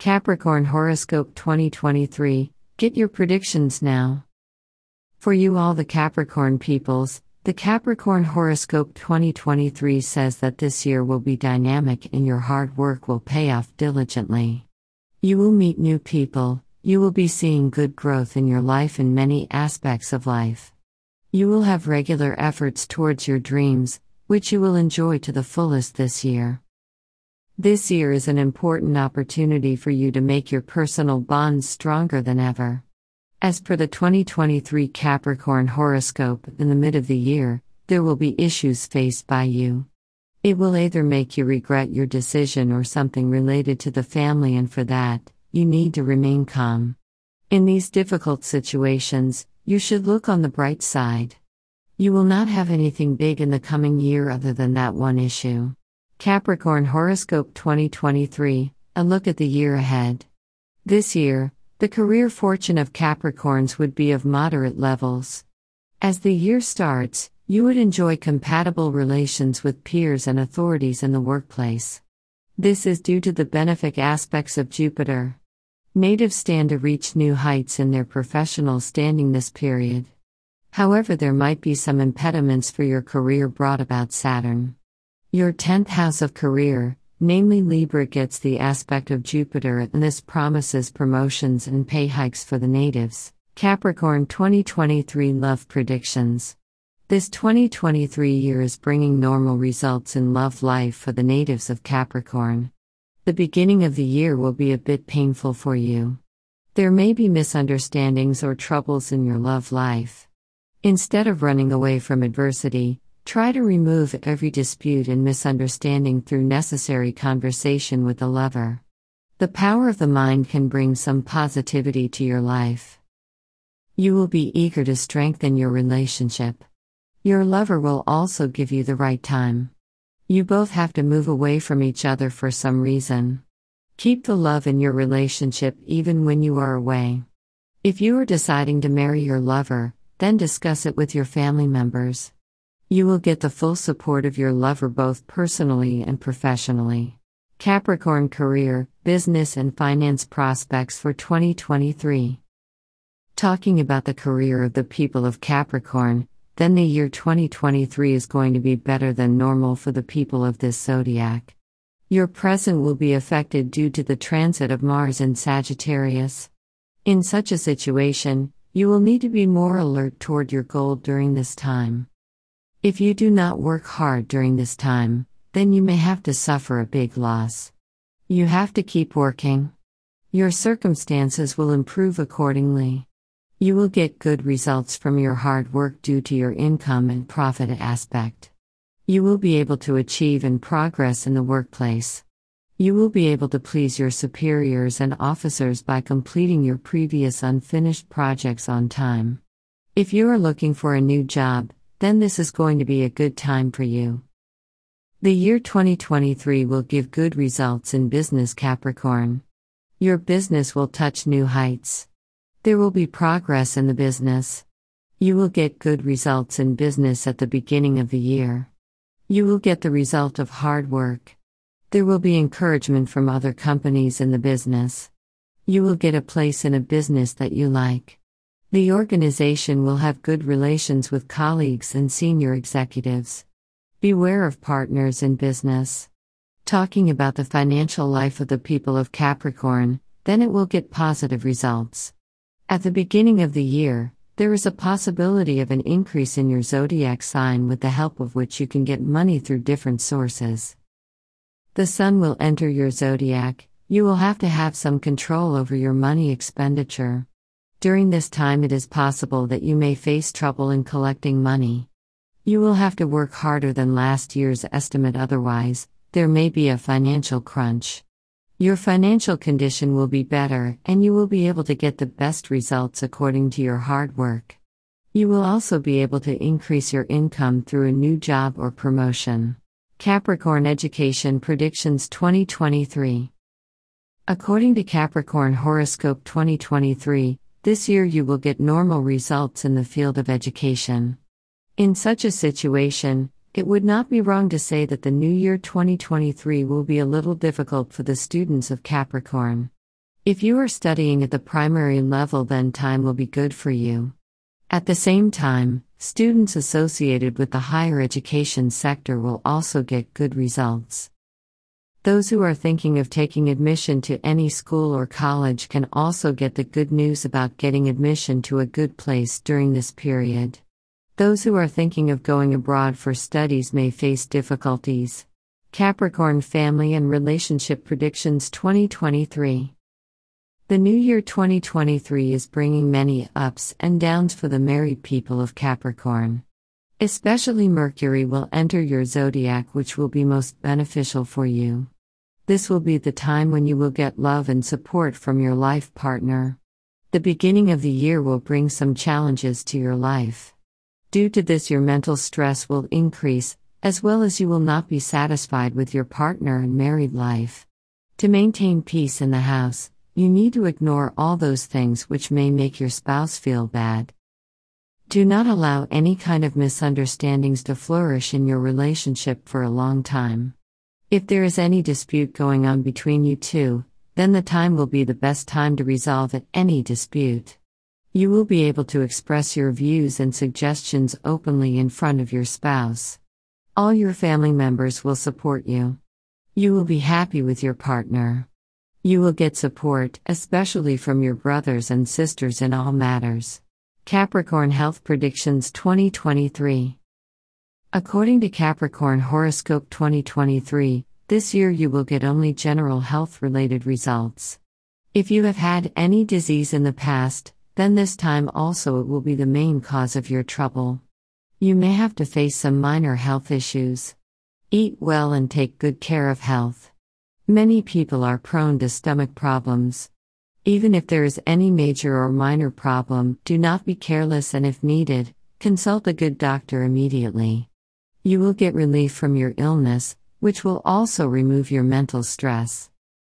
Capricorn Horoscope 2023, get your predictions now. For you, all the Capricorn peoples, the Capricorn Horoscope 2023 says that this year will be dynamic and your hard work will pay off diligently. You will meet new people, you will be seeing good growth in your life in many aspects of life. You will have regular efforts towards your dreams, which you will enjoy to the fullest this year. This year is an important opportunity for you to make your personal bonds stronger than ever. As per the 2023 Capricorn horoscope, in the mid of the year, there will be issues faced by you. It will either make you regret your decision or something related to the family, and for that, you need to remain calm. In these difficult situations, you should look on the bright side. You will not have anything big in the coming year other than that one issue. Capricorn Horoscope 2023 A look at the year ahead. This year, the career fortune of Capricorns would be of moderate levels. As the year starts, you would enjoy compatible relations with peers and authorities in the workplace. This is due to the benefic aspects of Jupiter. Natives stand to reach new heights in their professional standing this period. However, there might be some impediments for your career brought about Saturn. Your 10th house of career, namely Libra, gets the aspect of Jupiter, and this promises promotions and pay hikes for the natives. Capricorn 2023 Love Predictions This 2023 year is bringing normal results in love life for the natives of Capricorn. The beginning of the year will be a bit painful for you. There may be misunderstandings or troubles in your love life. Instead of running away from adversity, Try to remove every dispute and misunderstanding through necessary conversation with the lover. The power of the mind can bring some positivity to your life. You will be eager to strengthen your relationship. Your lover will also give you the right time. You both have to move away from each other for some reason. Keep the love in your relationship even when you are away. If you are deciding to marry your lover, then discuss it with your family members. You will get the full support of your lover both personally and professionally. Capricorn Career, Business and Finance Prospects for 2023. Talking about the career of the people of Capricorn, then the year 2023 is going to be better than normal for the people of this zodiac. Your present will be affected due to the transit of Mars in Sagittarius. In such a situation, you will need to be more alert toward your goal during this time. If you do not work hard during this time, then you may have to suffer a big loss. You have to keep working. Your circumstances will improve accordingly. You will get good results from your hard work due to your income and profit aspect. You will be able to achieve and progress in the workplace. You will be able to please your superiors and officers by completing your previous unfinished projects on time. If you are looking for a new job, then this is going to be a good time for you. The year 2023 will give good results in business, Capricorn. Your business will touch new heights. There will be progress in the business. You will get good results in business at the beginning of the year. You will get the result of hard work. There will be encouragement from other companies in the business. You will get a place in a business that you like. The organization will have good relations with colleagues and senior executives. Beware of partners in business. Talking about the financial life of the people of Capricorn, then it will get positive results. At the beginning of the year, there is a possibility of an increase in your zodiac sign with the help of which you can get money through different sources. The sun will enter your zodiac, you will have to have some control over your money expenditure. During this time, it is possible that you may face trouble in collecting money. You will have to work harder than last year's estimate, otherwise, there may be a financial crunch. Your financial condition will be better and you will be able to get the best results according to your hard work. You will also be able to increase your income through a new job or promotion. Capricorn Education Predictions 2023 According to Capricorn Horoscope 2023, this year you will get normal results in the field of education. In such a situation, it would not be wrong to say that the new year 2023 will be a little difficult for the students of Capricorn. If you are studying at the primary level, then time will be good for you. At the same time, students associated with the higher education sector will also get good results. Those who are thinking of taking admission to any school or college can also get the good news about getting admission to a good place during this period. Those who are thinking of going abroad for studies may face difficulties. Capricorn Family and Relationship Predictions 2023 The new year 2023 is bringing many ups and downs for the married people of Capricorn. Especially Mercury will enter your zodiac, which will be most beneficial for you. This will be the time when you will get love and support from your life partner. The beginning of the year will bring some challenges to your life. Due to this, your mental stress will increase, as well as you will not be satisfied with your partner and married life. To maintain peace in the house, you need to ignore all those things which may make your spouse feel bad. Do not allow any kind of misunderstandings to flourish in your relationship for a long time. If there is any dispute going on between you two, then the time will be the best time to resolve it, any dispute. You will be able to express your views and suggestions openly in front of your spouse. All your family members will support you. You will be happy with your partner. You will get support, especially from your brothers and sisters in all matters. Capricorn Health Predictions 2023 According to Capricorn Horoscope 2023, this year you will get only general health related results. If you have had any disease in the past, then this time also it will be the main cause of your trouble. You may have to face some minor health issues. Eat well and take good care of health. Many people are prone to stomach problems. Even if there is any major or minor problem, do not be careless and if needed, consult a good doctor immediately. You will get relief from your illness, which will also remove your mental stress.